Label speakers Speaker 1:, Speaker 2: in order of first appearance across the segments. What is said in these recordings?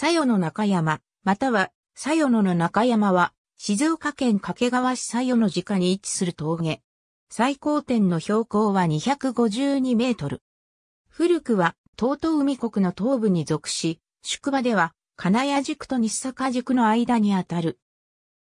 Speaker 1: 佐与の中山、または、佐与の中山は、静岡県掛川市佐与の地下に位置する峠。最高点の標高は252メートル。古くは、東東海国の東部に属し、宿場では、金谷宿と西坂宿の間にあたる。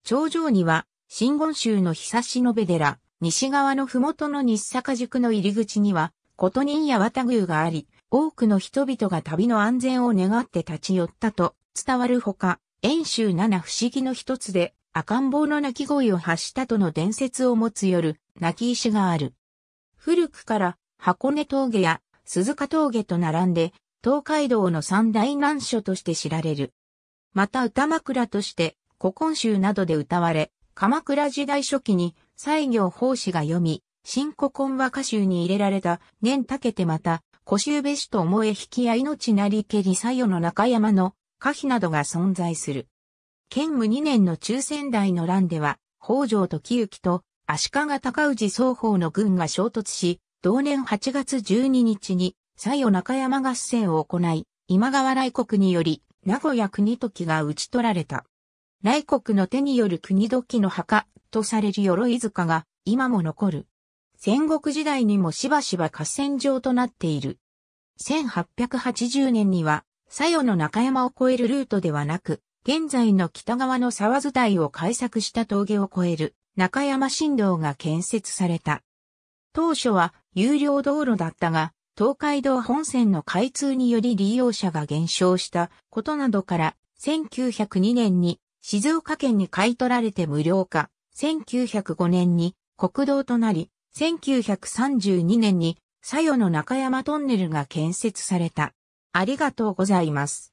Speaker 1: 頂上には、新言州の久しのべ寺、西側の麓の西坂宿の入り口には、琴人や綿宮があり、多くの人々が旅の安全を願って立ち寄ったと伝わるほか、遠州七不思議の一つで赤ん坊の鳴き声を発したとの伝説を持つ夜、泣き石がある。古くから箱根峠や鈴鹿峠と並んで、東海道の三大難所として知られる。また歌枕として古今集などで歌われ、鎌倉時代初期に西行法師が読み、新古今和歌集に入れられた年たけてまた古州べしと思え引きや命なりけりさよの中山の可否などが存在する。建武2年の中仙台の乱では、北条時行と足利高氏双方の軍が衝突し、同年8月12日に、佐与中山合戦を行い、今川来国により、名古屋国時が討ち取られた。来国の手による国時の墓とされる鎧塚が今も残る。戦国時代にもしばしば合戦場となっている。1880年には、左右の中山を越えるルートではなく、現在の北側の沢津台を開削した峠を越える中山新道が建設された。当初は有料道路だったが、東海道本線の開通により利用者が減少したことなどから、1902年に静岡県に買い取られて無料化、1905年に国道となり、1932年に、佐与の中山トンネルが建設された。ありがとうございます。